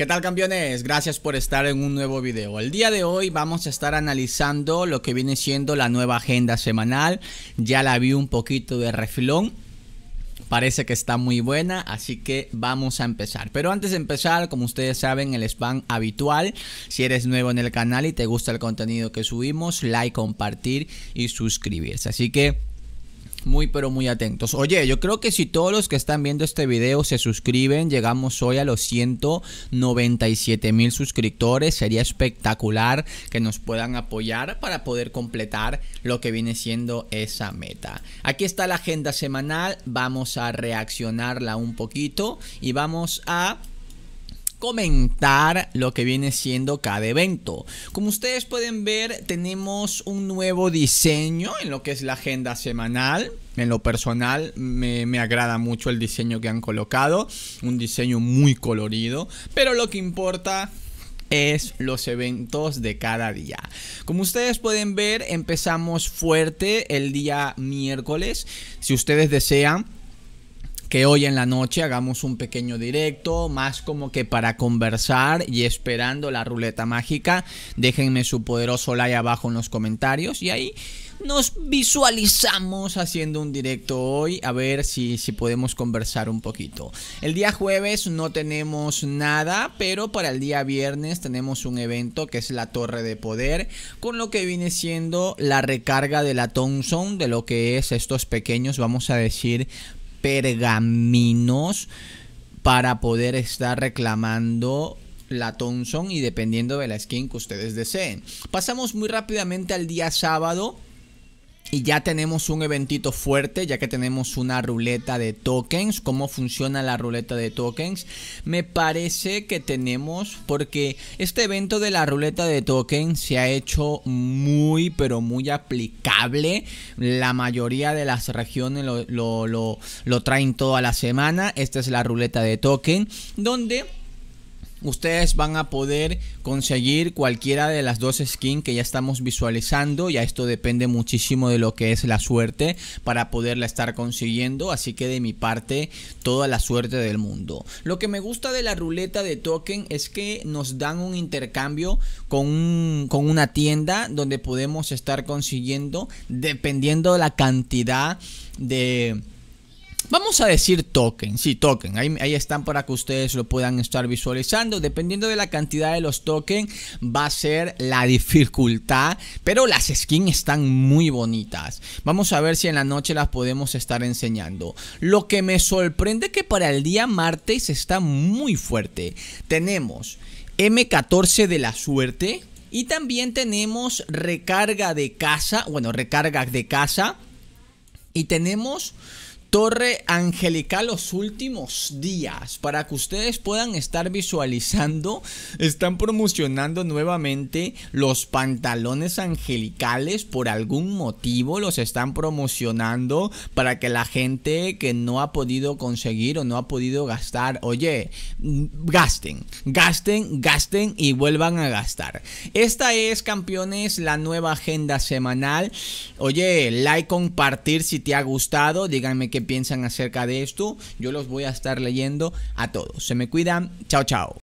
¿Qué tal campeones? Gracias por estar en un nuevo video. El día de hoy vamos a estar analizando lo que viene siendo la nueva agenda semanal. Ya la vi un poquito de refilón. Parece que está muy buena, así que vamos a empezar. Pero antes de empezar, como ustedes saben, el spam habitual. Si eres nuevo en el canal y te gusta el contenido que subimos, like, compartir y suscribirse. Así que muy pero muy atentos. Oye, yo creo que si todos los que están viendo este video se suscriben, llegamos hoy a los 197 mil suscriptores. Sería espectacular que nos puedan apoyar para poder completar lo que viene siendo esa meta. Aquí está la agenda semanal. Vamos a reaccionarla un poquito y vamos a comentar lo que viene siendo cada evento. Como ustedes pueden ver, tenemos un nuevo diseño en lo que es la agenda semanal. En lo personal me, agrada mucho el diseño que han colocado, un diseño muy colorido, pero lo que importa es los eventos de cada día. Como ustedes pueden ver, empezamos fuerte el día miércoles. Si ustedes desean, que hoy en la noche hagamos un pequeño directo, más como que para conversar y esperando la ruleta mágica. Déjenme su poderoso like abajo en los comentarios y ahí nos visualizamos haciendo un directo hoy a ver si, si podemos conversar un poquito. El día jueves no tenemos nada, pero para el día viernes tenemos un evento que es la Torre de Poder, con lo que viene siendo la recarga de la Thompson, de lo que es estos pequeños, vamos a decir, pergaminos para poder estar reclamando la Thompson y dependiendo de la skin que ustedes deseen. Pasamos muy rápidamente al día sábado y ya tenemos un eventito fuerte, ya que tenemos una ruleta de tokens. ¿Cómo funciona la ruleta de tokens? Me parece que tenemos, porque este evento de la ruleta de tokens se ha hecho muy, pero muy aplicable. La mayoría de las regiones lo, lo, traen toda la semana. Esta es la ruleta de token, donde ustedes van a poder conseguir cualquiera de las dos skins que ya estamos visualizando. Ya esto depende muchísimo de lo que es la suerte para poderla estar consiguiendo. Así que de mi parte, toda la suerte del mundo. Lo que me gusta de la ruleta de token es que nos dan un intercambio con, con una tienda donde podemos estar consiguiendo dependiendo de la cantidad de Vamos a decir token, sí, token. Ahí, están para que ustedes lo puedan estar visualizando. Dependiendo de la cantidad de los tokens, va a ser la dificultad. Pero las skins están muy bonitas. Vamos a ver si en la noche las podemos estar enseñando. Lo que me sorprende que para el día martes está muy fuerte. Tenemos M14 de la suerte. Y también tenemos recarga de casa. Bueno, recarga de casa. Y tenemos Torre Angelica los últimos días para que ustedes puedan estar visualizando están promocionando nuevamente los pantalones angelicales por algún motivo los están promocionando para que la gente que no ha podido conseguir o no ha podido gastar oye mm, gasten gasten gasten y vuelvan a gastar esta es campeones la nueva agenda semanal oye like compartir si te ha gustado díganme qué piensan acerca de esto. Yo los voy a estar leyendo a todos. Se me cuidan. Chao, chao.